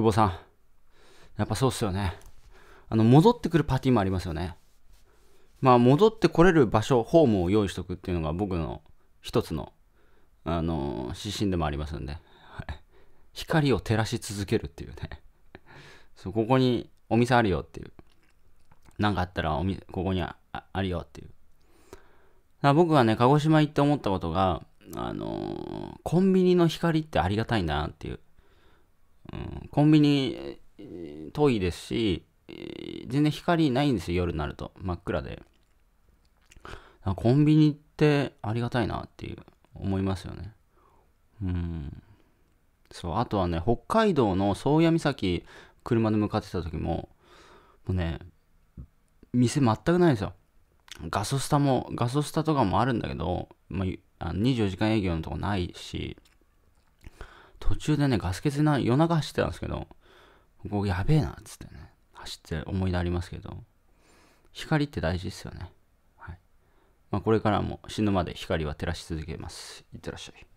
久保さん。やっぱそうっすよね。あの、戻ってくるパーティーもありますよね。まあ、戻ってこれる場所、ホームを用意しとくっていうのが僕の一つの、あのー、指針でもありますんで。光を照らし続けるっていうね。そう、ここにお店あるよっていう。何かあったらおここにああるよっていう。僕がね、鹿児島行って思ったことが、あのー、コンビニの光ってありがたいんだなっていう。うん、コンビニ遠いですし、全然光ないんですよ、夜になると。真っ暗で。コンビニってありがたいなっていう思いますよね。うん。そう、あとはね、北海道の宗谷岬、車で向かってた時も、もうね、店全くないんですよ。ガソスタも、ガソスタとかもあるんだけど、まあ、24時間営業のとこないし、途中でね、ガス欠な、夜中走ってたんですけど、ここやべえな、っつってね、走って思い出ありますけど、光って大事ですよね。はい。まあ、これからも死ぬまで光は照らし続けます。いってらっしゃい。